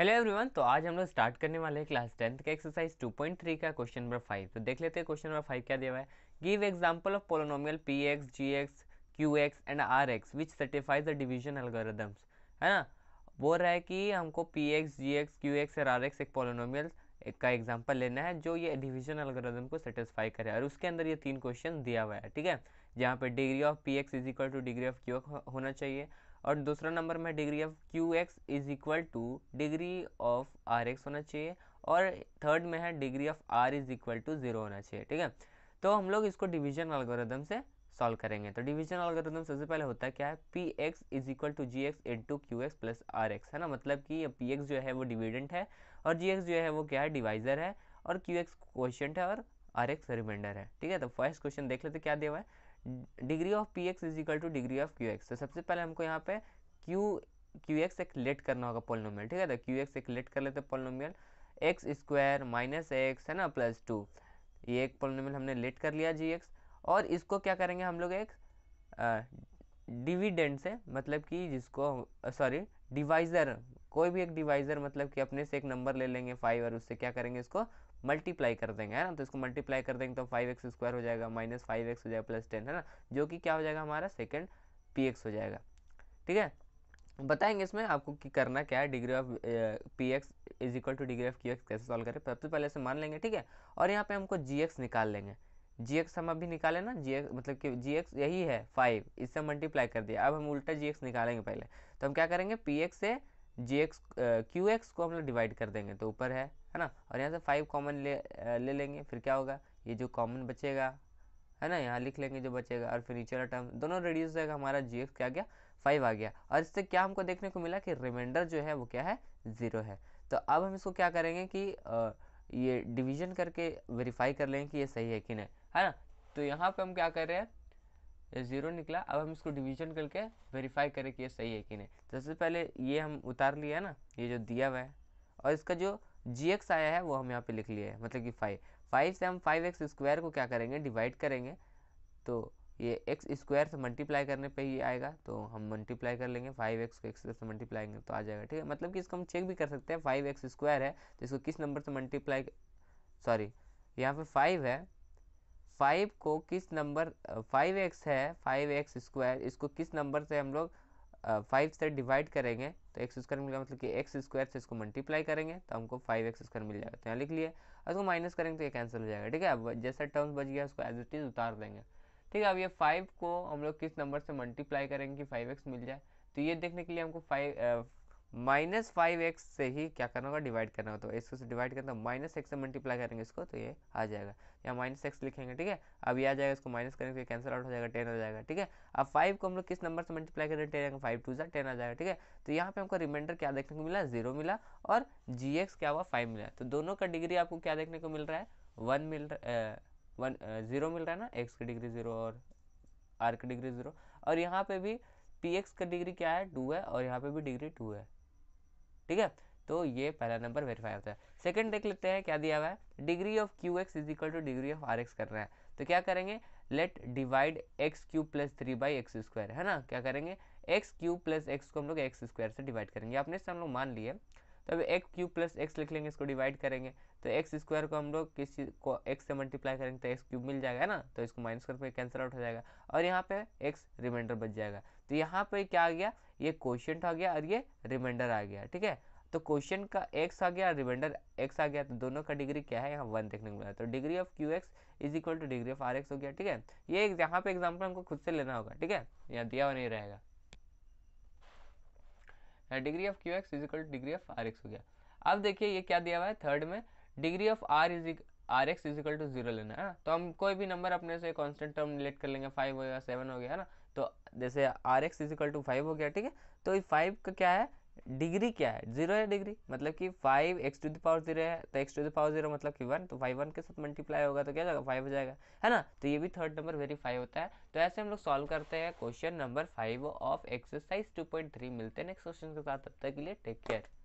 Hello everyone तो आज हम लोग स्टार्ट करने वाले हैं क्लास टेंथ का एक्सरसाइज 2.3 का क्वेश्चन नंबर फाइव तो देख लेते हैं क्वेश्चन नंबर फाइव क्या दिया हुआ है give example of polynomial p x g x q x and r x which certifies the division algorithms है ना बोल रहा है कि हमको p x g x q x और आर एक्स एक पोलोनोमियल का एग्जाम्पल लेना है जो ये डिविजन एल्गोरिदम को सेटिस्फाई करे और उसके अंदर ये तीन क्वेश्चन दिया हुआ है ठीक है जहाँ पर degree of p x is equal to degree of q x होना चाहिए और दूसरा नंबर में degree of q x is equal to degree of r x होना चाहिए और थर्ड में है degree of r is equal to zero होना चाहिए ठीक है तो हम लोग इसको डिवीजन अलगोरिदम से सॉल्व करेंगे तो डिवीजन अलगोरिदम सबसे पहले होता क्या है p x is equal to g x into q x plus r x है ना मतलब कि पी एक्स जो है वो डिविडेंट है और जी एक्स जो है वो क्या है डिवाइजर है और क्यू एक्स क्वेश्चन है और आर एक्स रिमाइंडर है ठीक है तो फर्स्ट क्वेश्चन देख लेते क्या दिया हुआ है degree of p x is equal to degree of q x तो सबसे पहले हमको यहाँ पे क्यू क्यू एक्स एक लेट करना होगा पोलिनोमियल ठीक है तो क्यू एक्स एक लेट कर लेते हैं polynomial x square minus x है ना प्लस टू ये एक पोलिनोमियल हमने लेट कर लिया जी एक्स और इसको क्या करेंगे हम लोग एक डिविडेंड से मतलब कि जिसको सॉरी डिवाइज़र कोई भी एक डिवाइजर मतलब कि अपने से एक नंबर ले लेंगे फाइव और उससे क्या करेंगे इसको मल्टीप्लाई कर देंगे है ना तो इसको मल्टीप्लाई कर देंगे तो फाइव एक्स स्क्वायर हो जाएगा माइनस फाइव एक्स हो जाएगा प्लस टेन है ना जो कि क्या हो जाएगा हमारा सेकेंड पी एक्स हो जाएगा ठीक है बताएंगे इसमें आपको कि करना क्या है degree of p x is equal to degree of q x कैसे सॉल्व करें तो सबसे पहले से मान लेंगे ठीक है और यहाँ पे हमको जी एक्स निकाल लेंगे जी एक्स हम अभी निकाले ना जी एक्स मतलब कि जी एक्स यही है फाइव इससे मल्टीप्लाई कर दिया अब हम उल्टा जी एक्स निकालेंगे पहले तो हम क्या करेंगे पी एक्स से जी एक्स क्यू एक्स को हम लोग डिवाइड कर देंगे तो ऊपर है है ना और यहाँ से फाइव कॉमन ले ले लेंगे फिर क्या होगा ये जो कॉमन बचेगा है ना यहाँ लिख लेंगे जो बचेगा और फिर नीचे वाला टर्म दोनों रिड्यूस रहेगा हमारा जी एक्स क्या गया फाइव आ गया और इससे क्या हमको देखने को मिला कि रिमाइंडर जो है वो क्या है ज़ीरो है तो अब हम इसको क्या करेंगे कि ये डिवीजन करके वेरीफाई कर लेंगे कि ये सही है कि नहीं है ना तो यहाँ पर हम क्या कर रहे हैं ये ज़ीरो निकला अब हम इसको डिवीजन करके वेरीफाई करें कि ये सही है कि नहीं तो सबसे पहले ये हम उतार लिया ना ये जो दिया हुआ है और इसका जो जी एक्स आया है वो हम यहाँ पे लिख लिया है मतलब कि फाइव फाइव से हम फाइव एक्स स्क्वायर को क्या करेंगे डिवाइड करेंगे तो ये एक्स स्क्वायर से मल्टीप्लाई करने पर ही आएगा तो हम मल्टीप्लाई कर लेंगे फाइव एक्स को एक्स से मल्टीप्लाई करेंगे तो आ जाएगा ठीक है मतलब कि इसको हम चेक भी कर सकते हैं फाइव एक्स स्क्वायर है तो इसको किस नंबर से मल्टीप्लाई सॉरी यहाँ पे फाइव है फाइव को किस नंबर फाइव एक्स है फाइव एक्स स्क्वायर इसको किस नंबर से हम लोग फाइव से डिवाइड करेंगे तो एक्स स्क्वायर मिलेगा मतलब कि एक्स स्क्वायर से इसको मल्टीप्लाई करेंगे तो हमको फाइव एक्स स्क्वायर मिल जाएगा तो यहाँ लिख लिए और इसको माइनस करेंगे तो ये कैंसिल हो जाएगा ठीक है अब जैसा टर्म्स बच गया उसको एज इट इज़ उतार देंगे ठीक है अब ये फाइव को हम लोग किस नंबर से मल्टीप्लाई करेंगे कि फाइव एक्स मिल जाए तो ये देखने के लिए हमको फाइव माइनस फाइव एक्स से ही क्या करना होगा डिवाइड करना होगा तो इसको से डिवाइड करना तो माइनस एक्स से मल्टीप्लाई करेंगे इसको तो ये आ जाएगा या माइनस एक्स लिखेंगे ठीक है अब ये आ जाएगा इसको माइनस करेंगे कैंसिल तो आउट हो जाएगा टेन हो जाएगा ठीक है अब फाइव को हम लोग किस नंबर से मल्टीप्लाई करेंगे टेन आएगा फाइव टू ज़ा टेन आ जाएगा ठीक है तो यहाँ पे हमको रिमाइंडर क्या देखने को मिला जीरो मिला और जी एक्स क्या हुआ फाइव मिला तो दोनों का डिग्री आपको क्या देखने को मिल रहा है वन मिल वन जीरो मिल रहा है ना एक्स की डिग्री जीरो और आर की डिग्री जीरो और यहाँ पे भी पी एक्स का डिग्री क्या है टू है और यहाँ पे भी डिग्री टू है ठीक है तो ये पहला नंबर वेरीफाई होता है सेकंड देख लेते हैं क्या दिया हुआ है degree of q x is equal to degree of r x कर करना है तो क्या करेंगे let divide x q plus three by x square है ना क्या करेंगे एक्स क्यू प्लस एक्स को हम लोग एक्स स्क्वायर से डिवाइड करेंगे आपने इससे हम लोग मान लिए तो अब एक्स क्यू प्लस एक्स लिख लेंगे इसको डिवाइड करेंगे तो एक्स स्क्वायर को हम लोग किस चीज़ को एक्स से मल्टीप्लाई करेंगे तो एक्स क्यूब मिल जाएगा ना तो इसको माइनस करके कैंसिल आउट हो जाएगा और यहाँ पे एक्स रिमाइंडर बच जाएगा तो यहाँ पे क्या आ गया ये क्वेश्चन आ गया और ये रिमाइंडर आ गया ठीक है तो क्वेश्चन का एक्स आ गया रिमाइंडर एक्स आ गया तो दोनों का डिग्री क्या है यहाँ वन देखने को मिला तो degree of q x is equal to degree of r x हो गया ठीक है ये एक यहाँ पे एग्जांपल हमको खुद से लेना होगा ठीक है यहाँ दिया हुआ नहीं रहेगा degree of q x is equal to degree of r x हो गया अब देखिए ये क्या दिया हुआ है थर्ड में degree of r is r x is equal to zero लेना है ना हाँ? तो हम कोई भी नंबर अपने से कॉन्स्टेंट टर्म रिलेट कर लेंगे फाइव हो गया सेवन हो गया है ना तो जैसे r x is equal to five हो गया ठीक है तो ये फाइव का क्या है डिग्री क्या है जीरो है डिग्री मतलब कि five x to the power zero है तो x to the power zero मतलब कि वन तो फाइव वन के साथ मल्टीप्लाई होगा तो क्या जाएगा फाइव हो जाएगा है ना तो ये भी थर्ड नंबर वेरीफाई होता है तो ऐसे हम लोग सॉल्व करते हैं question number five of exercise two point three मिलते हैं नेक्स्ट क्वेश्चन के साथ तब तक के लिए टेक केयर